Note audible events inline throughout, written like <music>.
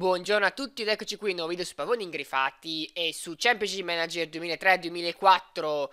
Buongiorno a tutti ed eccoci qui in nuovo video su pavoni ingrifati e su Championship Manager 2003-2004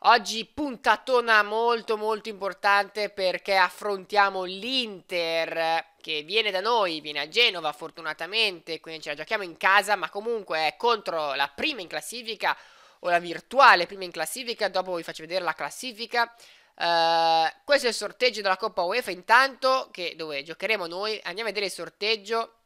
Oggi puntatona molto molto importante perché affrontiamo l'Inter che viene da noi, viene a Genova fortunatamente quindi ce la giochiamo in casa ma comunque è contro la prima in classifica o la virtuale prima in classifica dopo vi faccio vedere la classifica Uh, questo è il sorteggio della Coppa UEFA intanto che, dove giocheremo noi andiamo a vedere il sorteggio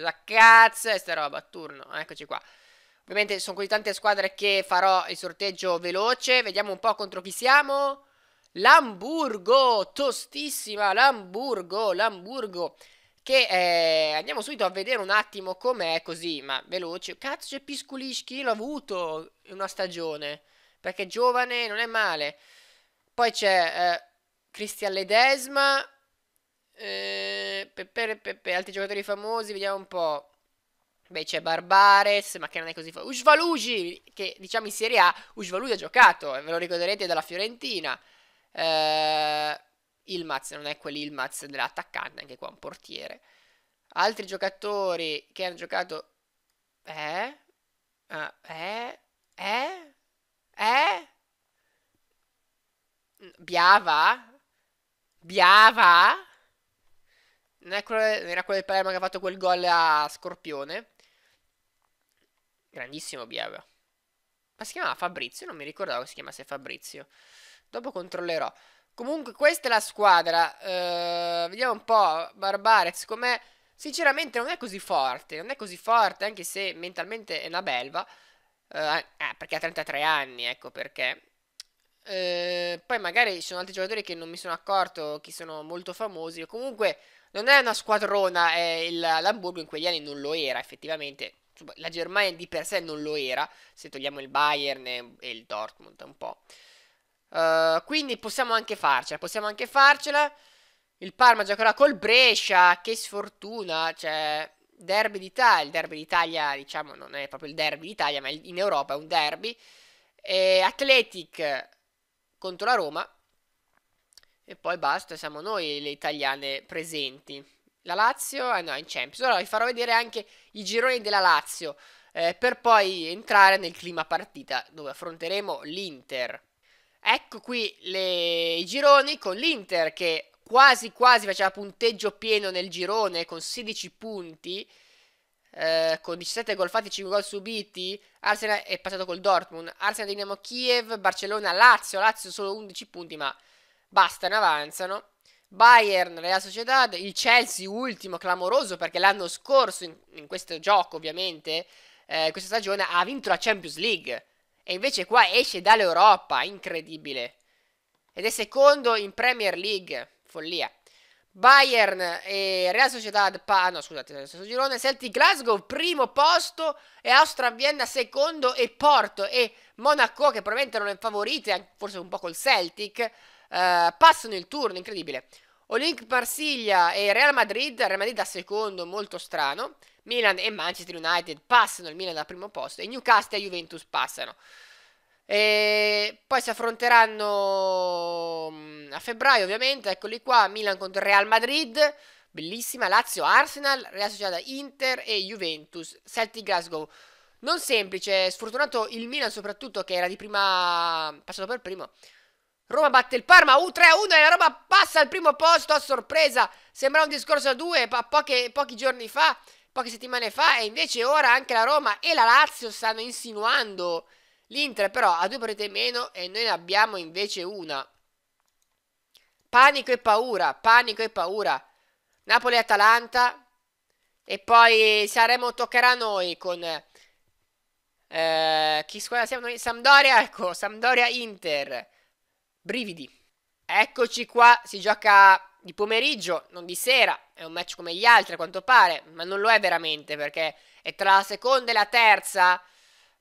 Cosa cazzo è sta roba? Turno, eccoci qua. Ovviamente sono così tante squadre che farò il sorteggio veloce. Vediamo un po' contro chi siamo. L'Amburgo, tostissima l'Amburgo, l'Amburgo. Che eh, andiamo subito a vedere un attimo com'è così, ma veloce. Cazzo c'è Pisculischi, l'ho avuto in una stagione. Perché giovane non è male. Poi c'è eh, Cristian Ledesma, eh, pepe, pepe, altri giocatori famosi, vediamo un po'. Beh, c'è Barbares, ma che non è così famoso. Usvalugi, che diciamo in Serie A, Usvalugi ha giocato, eh, ve lo ricorderete dalla Fiorentina. Eh, Ilmaz, non è quell'Ilmaz dell'attaccante, anche qua un portiere. Altri giocatori che hanno giocato... Eh? Ah, eh? Eh? Eh? Biava? Biava? Non è quello, era quello del Palermo che ha fatto quel gol a Scorpione. Grandissimo Biava. Ma si chiamava Fabrizio? Non mi ricordavo che si chiamasse Fabrizio. Dopo controllerò. Comunque questa è la squadra. Uh, vediamo un po'. Barbarez com'è. Sinceramente non è così forte. Non è così forte anche se mentalmente è una belva. Uh, eh, perché ha 33 anni, ecco perché. Eh, poi magari ci sono altri giocatori che non mi sono accorto, che sono molto famosi. Comunque non è una squadrona, eh, il, l'Hamburgo in quegli anni non lo era effettivamente. La Germania di per sé non lo era, se togliamo il Bayern e il Dortmund un po'. Uh, quindi possiamo anche farcela, possiamo anche farcela. Il Parma giocherà col Brescia, che sfortuna, cioè derby d'Italia, il derby d'Italia diciamo non è proprio il derby d'Italia, ma in Europa è un derby. E Atletic contro la Roma e poi basta, siamo noi le italiane presenti. La Lazio, eh no, in Champions. Allora vi farò vedere anche i gironi della Lazio eh, per poi entrare nel clima partita dove affronteremo l'Inter. Ecco qui le... i gironi con l'Inter che quasi quasi faceva punteggio pieno nel girone con 16 punti eh, con 17 gol fatti e 5 gol subiti. Arsenal è passato col Dortmund. Arsenal, Dinamo Kiev, Barcellona, Lazio. Lazio solo 11 punti, ma basta, ne avanzano. Bayern, Real Sociedad, il Chelsea ultimo, clamoroso, perché l'anno scorso, in, in questo gioco ovviamente, eh, questa stagione, ha vinto la Champions League. E invece qua esce dall'Europa, incredibile. Ed è secondo in Premier League, follia. Bayern e Real Sociedad, pa- ah, no scusate, nel stesso girone, Celtic Glasgow primo posto e Austria Vienna secondo e Porto e Monaco che probabilmente non è favorite, forse un po' col Celtic, eh, passano il turno, incredibile. Olympique Marsiglia e Real Madrid, Real Madrid a secondo, molto strano. Milan e Manchester United passano il Milan al primo posto e Newcastle e Juventus passano. E poi si affronteranno mm, a febbraio, ovviamente. Eccoli qua: Milan contro Real Madrid. Bellissima, Lazio, Arsenal, Real Sociedad, Inter e Juventus, Celtic Glasgow. Non semplice, sfortunato il Milan soprattutto che era di prima passato per primo. Roma batte il Parma, U3-1 uh, e la Roma passa al primo posto a sorpresa. Sembra un discorso a due po poche, pochi giorni fa, poche settimane fa e invece ora anche la Roma e la Lazio stanno insinuando L'Inter però ha due partite in meno e noi ne abbiamo invece una. Panico e paura, panico e paura. Napoli-Atalanta e e poi saremo, toccherà a noi con... Eh, chi squadra siamo noi? Sampdoria, ecco, Sampdoria-Inter. Brividi. Eccoci qua, si gioca di pomeriggio, non di sera, è un match come gli altri a quanto pare, ma non lo è veramente perché è tra la seconda e la terza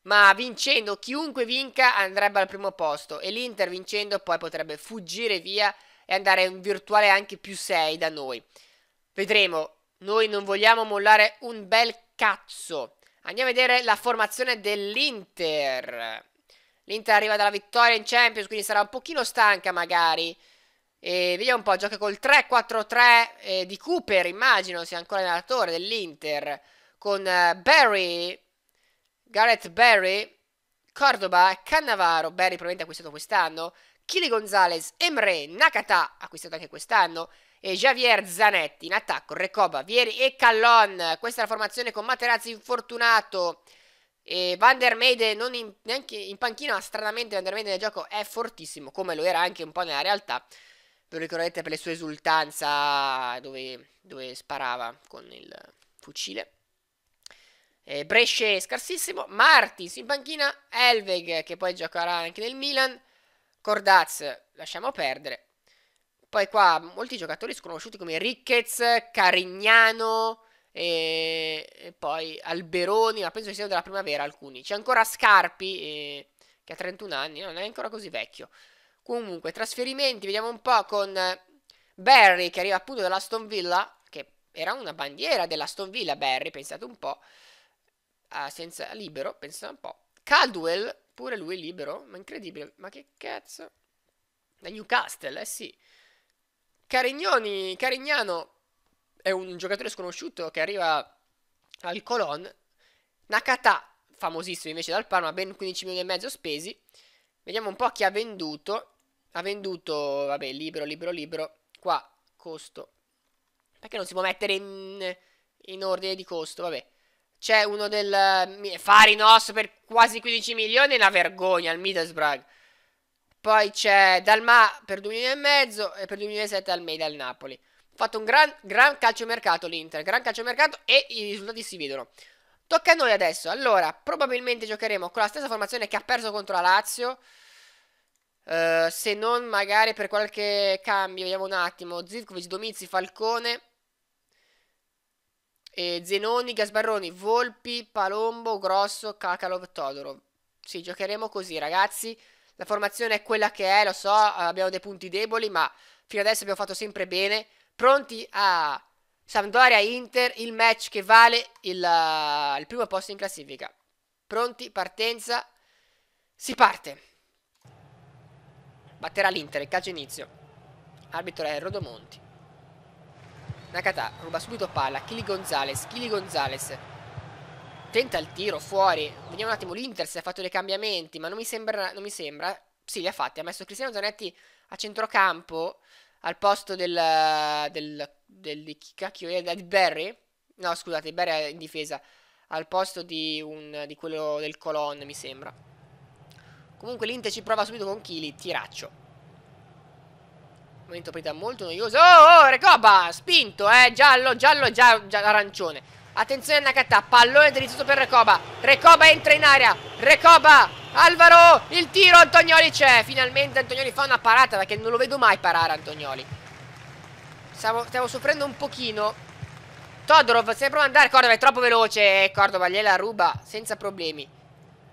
ma vincendo chiunque vinca andrebbe al primo posto e l'Inter vincendo poi potrebbe fuggire via e andare in virtuale anche più 6 da noi. Vedremo, noi non vogliamo mollare un bel cazzo. Andiamo a vedere la formazione dell'Inter. L'Inter arriva dalla vittoria in Champions, quindi sarà un pochino stanca magari. E vediamo un po', gioca col 3-4-3 eh, di Cooper, immagino sia ancora allenatore dell'Inter, con eh, Barry Gareth Barry, Cordoba, Cannavaro, Barry probabilmente acquistato quest'anno, Kili Gonzalez, Emre, Nakata, acquistato anche quest'anno, e Javier Zanetti in attacco, Recoba, Vieri e Callon. Questa è la formazione con Materazzi infortunato. E Van der Meide non in, neanche in panchina, ma stranamente Van der Meide nel gioco è fortissimo, come lo era anche un po' nella realtà. Ve lo ricorderete per le sue esultanza dove, dove sparava con il fucile. Eh, Bresce scarsissimo. Martins in panchina. Elveg che poi giocherà anche nel Milan. Cordaz lasciamo perdere. Poi qua molti giocatori sconosciuti come Ricchez, Carignano e, e poi Alberoni, ma penso che siano della primavera alcuni. C'è ancora Scarpi eh, che ha 31 anni, non è ancora così vecchio. Comunque, trasferimenti, vediamo un po' con Barry che arriva appunto dall'Aston Villa, che era una bandiera dell'Aston Villa Barry, pensate un po'. Ah, senza libero, pensa un po'. Caldwell, pure lui è libero, ma incredibile, ma che cazzo. Da Newcastle, eh sì. Carignoni, Carignano è un giocatore sconosciuto che arriva al Colon. Nakata, famosissimo invece dal Parma, ben 15 milioni e mezzo spesi. Vediamo un po' chi ha venduto. Ha venduto, vabbè, libero, libero, libero. Qua, costo. Perché non si può mettere in, in ordine di costo, vabbè c'è uno del Fari Farinos per quasi 15 milioni, è una vergogna il Middlesbrough. Poi c'è Dalma per 2 milioni e mezzo e per 2 milioni e 7 Almeida al Napoli. Ha fatto un gran, gran calciomercato l'Inter, gran calciomercato e i risultati si vedono. Tocca a noi adesso. Allora, probabilmente giocheremo con la stessa formazione che ha perso contro la Lazio. Eh, se non magari per qualche cambio, vediamo un attimo. Zivkovic, Domizzi, Falcone eh, Zenoni, Gasbarroni, Volpi, Palombo, Grosso, Kakalov, Todorov. Sì, giocheremo così ragazzi. La formazione è quella che è, lo so, abbiamo dei punti deboli, ma fino adesso abbiamo fatto sempre bene. Pronti a Sampdoria-Inter, il match che vale il, il primo posto in classifica. Pronti, partenza, si parte. Batterà l'Inter, il calcio inizio. Arbitro è Rodomonti. Nakata ruba subito palla, Kili Gonzales, Kili Gonzales tenta il tiro fuori, vediamo un attimo l'Inter se ha fatto dei cambiamenti, ma non mi sembra, non mi sembra. sì li ha fatti, ha messo Cristiano Zanetti a centrocampo al posto del, del, del di, cacchio, di Barry, no scusate, Barry è in difesa, al posto di, un, di quello del Colon mi sembra. Comunque l'Inter ci prova subito con Kili, tiraccio. Momento partita molto noioso. Oh, oh, Recoba! Spinto, eh. Giallo, giallo, giallo, giallo arancione. Attenzione Nakata, pallone drizzato per Recoba. Recoba entra in area. Recoba! Alvaro! Il tiro, Antonioli c'è. Finalmente Antonioli fa una parata perché non lo vedo mai parare Antonioli. Stiamo, stiamo soffrendo un pochino. Todorov, se ne prova ad andare Cordova, è troppo veloce. Cordova gliela ruba senza problemi.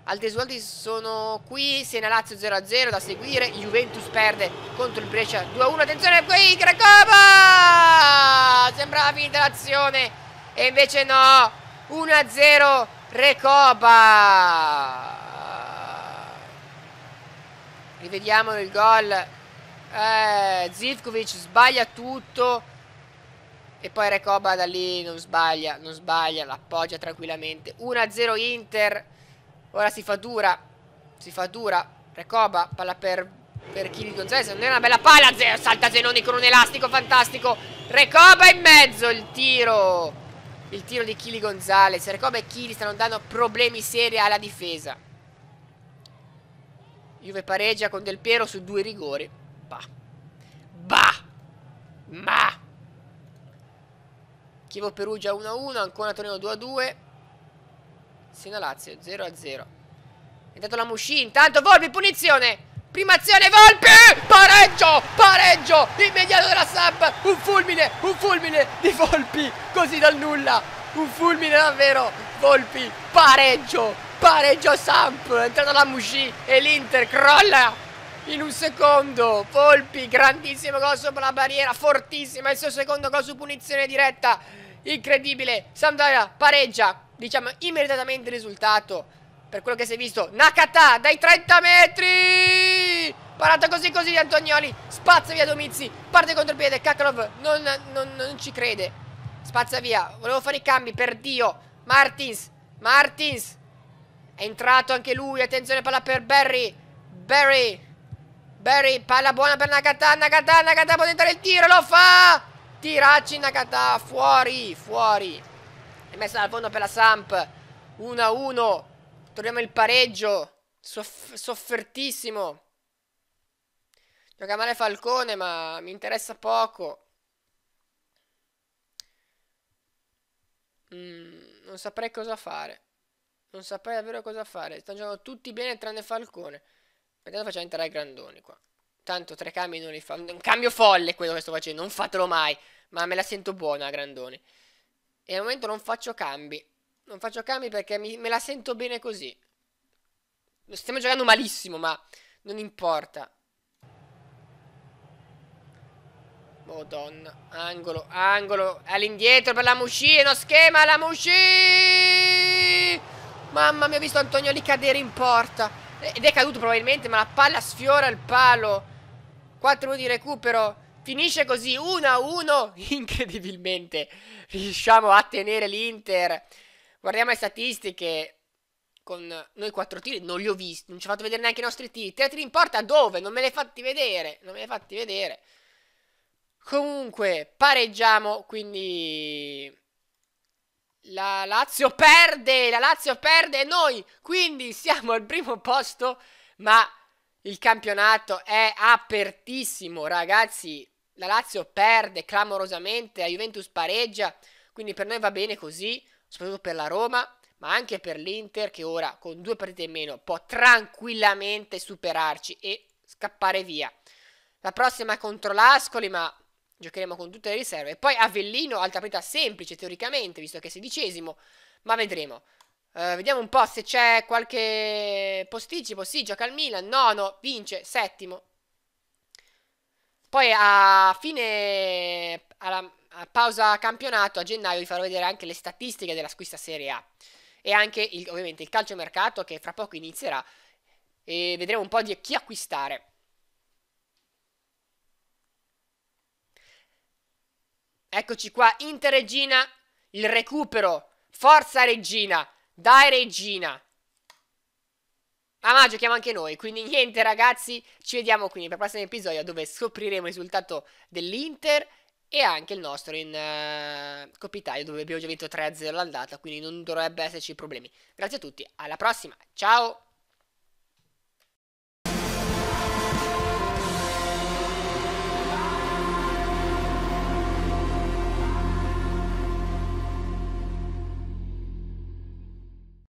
Aldesualdi sono qui, Siena Lazio 0-0 da seguire, Juventus perde contro il Brescia 2-1, attenzione qui, Recoba! Sembrava finita l'azione e invece no, 1-0 Recoba! Rivediamo il gol, eh, Zivkovic sbaglia tutto e poi Recoba da lì non sbaglia, non sbaglia, l'appoggia tranquillamente, 1-0 Inter Ora si fa dura. Si fa dura. Recoba, palla per, per Chili Gonzalez. Non è una bella palla. Zero, salta Zenoni con un elastico fantastico. Recoba in mezzo. Il tiro. Il tiro di Chili Gonzalez. Recoba e Chili stanno dando problemi seri alla difesa. Juve pareggia con Del Piero su due rigori. Bah. Bah. Ma. Chievo Perugia 1-1. Ancora Torino 2-2. Sino-Lazio, 0-0. È dato la Mushi, intanto Volpi, punizione! Prima azione Volpi! Pareggio! Pareggio! Immediato della Samp, Un fulmine! Un fulmine di Volpi! Così dal nulla! Un fulmine davvero! Volpi! Pareggio! Pareggio Samp! È entrata la Mushi e l'Inter crolla! In un secondo, Volpi, grandissimo gol sopra la barriera, fortissima, il suo secondo gol su punizione diretta, incredibile, Sampdoria pareggia, diciamo, immediatamente il risultato. Per quello che si è visto, Nakata dai 30 metri! Parata così così di Antonioli, spazza via Domizzi, parte contro piede, Kakarov non, non, non ci crede. Spazza via, volevo fare i cambi, per Dio. Martins, Martins, è entrato anche lui, attenzione palla per Barry, Barry, Barry, palla buona per Nakata, Nakata, Nakata può tentare il tiro, lo fa! Tiracci Nakata, fuori, fuori messa dal fondo per la Samp. 1-1. Troviamo il pareggio. Soff soffertissimo. Gioca male Falcone, ma mi interessa poco. Mm, non saprei cosa fare. Non saprei davvero cosa fare. Stanno giocando tutti bene tranne Falcone. Vediamo facciamo entrare Grandoni qua? Tanto tre cambi non li fa. Un cambio folle quello che sto facendo. Non fatelo mai. Ma me la sento buona, Grandoni. E al momento non faccio cambi. Non faccio cambi perché mi, me la sento bene così. Stiamo giocando malissimo, ma non importa. Madonna. Angolo, angolo. All'indietro per la Musci. Uno schema, la Musci. Mamma mia, ho visto Antonio lì cadere in porta. Ed è caduto probabilmente, ma la palla sfiora il palo. 4 1 di recupero. Finisce così 1-1, <laughs> incredibilmente riusciamo a tenere l'Inter. Guardiamo le statistiche, con noi quattro tiri non li ho visti, non ci ho fatto vedere neanche i nostri tiri. Tre tiri in porta dove? Non me li hai fatti vedere, non me li hai fatti vedere. Comunque, pareggiamo, quindi la Lazio perde, la Lazio perde e noi, quindi siamo al primo posto, ma il campionato è apertissimo, ragazzi la Lazio perde clamorosamente, la Juventus pareggia, quindi per noi va bene così, soprattutto per la Roma, ma anche per l'Inter che ora con due partite in meno può tranquillamente superarci e scappare via. La prossima è contro l'Ascoli, ma giocheremo con tutte le riserve. E poi Avellino, altra partita semplice teoricamente, visto che è sedicesimo, ma vedremo. Uh, vediamo un po' se c'è qualche posticipo. Sì, gioca al Milan, nono, vince, settimo, poi a fine, alla, a pausa campionato, a gennaio, vi farò vedere anche le statistiche della squista Serie A. E anche, il, ovviamente, il calciomercato che fra poco inizierà. E vedremo un po' di chi acquistare. Eccoci qua, Inter Regina, il recupero. Forza Regina, dai Regina. A ah, ma giochiamo anche noi, quindi niente ragazzi, ci vediamo quindi per il prossimo episodio dove scopriremo il risultato dell'Inter e anche il nostro in uh, eh, Coppa Italia dove abbiamo già vinto 3-0 l'andata, quindi non dovrebbe esserci problemi. Grazie a tutti, alla prossima, ciao!